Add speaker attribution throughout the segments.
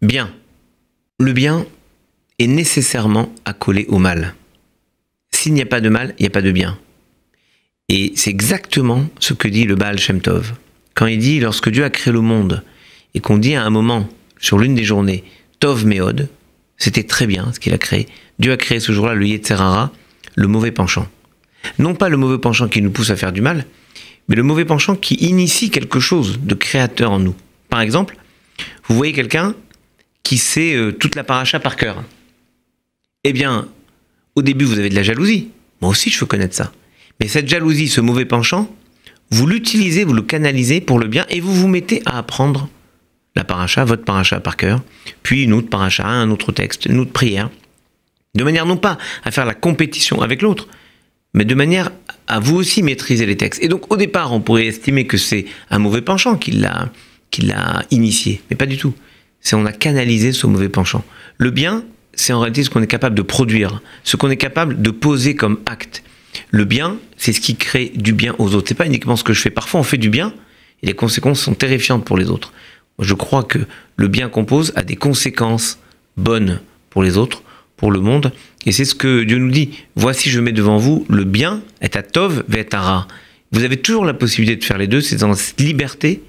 Speaker 1: Bien. Le bien est nécessairement accolé au mal. S'il n'y a pas de mal, il n'y a pas de bien. Et c'est exactement ce que dit le Baal Shem Tov. Quand il dit, lorsque Dieu a créé le monde, et qu'on dit à un moment, sur l'une des journées, Tov Meod, c'était très bien ce qu'il a créé. Dieu a créé ce jour-là le Yetzerara, le mauvais penchant. Non pas le mauvais penchant qui nous pousse à faire du mal, mais le mauvais penchant qui initie quelque chose de créateur en nous. Par exemple, vous voyez quelqu'un qui sait euh, toute la paracha par cœur, eh bien, au début, vous avez de la jalousie. Moi aussi, je veux connaître ça. Mais cette jalousie, ce mauvais penchant, vous l'utilisez, vous le canalisez pour le bien et vous vous mettez à apprendre la paracha, votre paracha par cœur, puis une autre paracha, un autre texte, une autre prière. De manière non pas à faire la compétition avec l'autre, mais de manière à vous aussi maîtriser les textes. Et donc au départ, on pourrait estimer que c'est un mauvais penchant qui l'a, qui l'a initié, mais pas du tout c'est on a canalisé ce mauvais penchant. Le bien, c'est en réalité ce qu'on est capable de produire, ce qu'on est capable de poser comme acte. Le bien, c'est ce qui crée du bien aux autres. C'est pas uniquement ce que je fais. Parfois, on fait du bien et les conséquences sont terrifiantes pour les autres. Je crois que le bien qu'on pose a des conséquences bonnes pour les autres, pour le monde. Et c'est ce que Dieu nous dit. Voici, je mets devant vous le bien, est à tov, et à ra. Vous avez toujours la possibilité de faire les deux. C'est dans cette liberté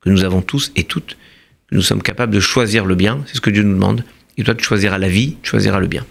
Speaker 1: que nous avons tous et toutes nous sommes capables de choisir le bien, c'est ce que Dieu nous demande, et toi tu choisiras la vie, tu choisiras le bien.